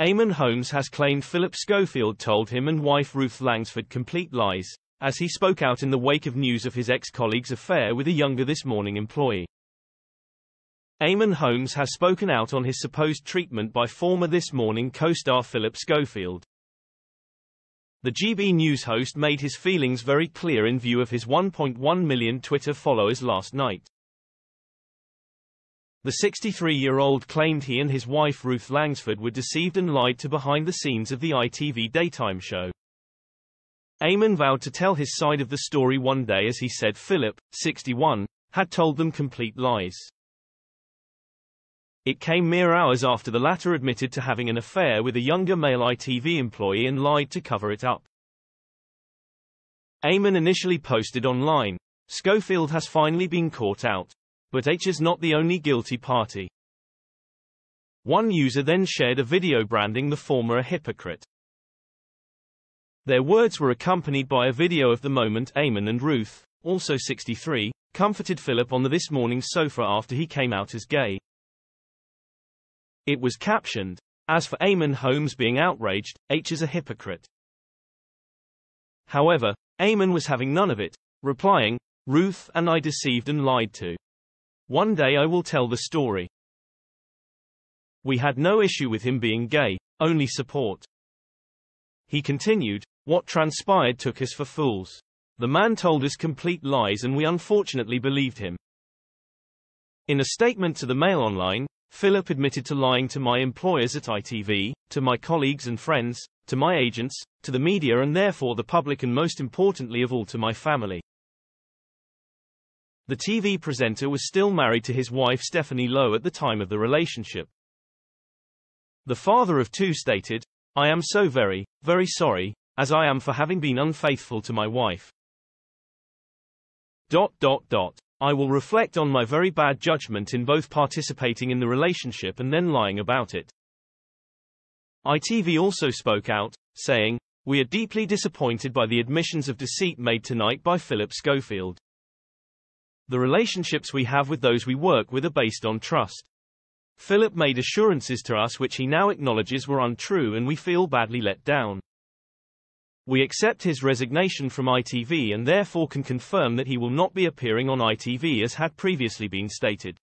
Eamon Holmes has claimed Philip Schofield told him and wife Ruth Langsford complete lies, as he spoke out in the wake of news of his ex-colleague's affair with a younger This Morning employee. Eamon Holmes has spoken out on his supposed treatment by former This Morning co-star Philip Schofield. The GB News host made his feelings very clear in view of his 1.1 million Twitter followers last night. The 63-year-old claimed he and his wife Ruth Langsford were deceived and lied to behind the scenes of the ITV daytime show. Eamon vowed to tell his side of the story one day as he said Philip, 61, had told them complete lies. It came mere hours after the latter admitted to having an affair with a younger male ITV employee and lied to cover it up. Eamon initially posted online, Schofield has finally been caught out but H is not the only guilty party. One user then shared a video branding the former a hypocrite. Their words were accompanied by a video of the moment Amon and Ruth, also 63, comforted Philip on the this morning's sofa after he came out as gay. It was captioned, As for Amon Holmes being outraged, H is a hypocrite. However, Amon was having none of it, replying, Ruth and I deceived and lied to. One day I will tell the story. We had no issue with him being gay, only support. He continued, What transpired took us for fools. The man told us complete lies and we unfortunately believed him. In a statement to the Mail Online, Philip admitted to lying to my employers at ITV, to my colleagues and friends, to my agents, to the media and therefore the public and most importantly of all to my family. The TV presenter was still married to his wife Stephanie Lowe at the time of the relationship. The father of two stated, I am so very, very sorry, as I am for having been unfaithful to my wife. Dot dot dot. I will reflect on my very bad judgment in both participating in the relationship and then lying about it. ITV also spoke out, saying, We are deeply disappointed by the admissions of deceit made tonight by Philip Schofield. The relationships we have with those we work with are based on trust. Philip made assurances to us which he now acknowledges were untrue and we feel badly let down. We accept his resignation from ITV and therefore can confirm that he will not be appearing on ITV as had previously been stated.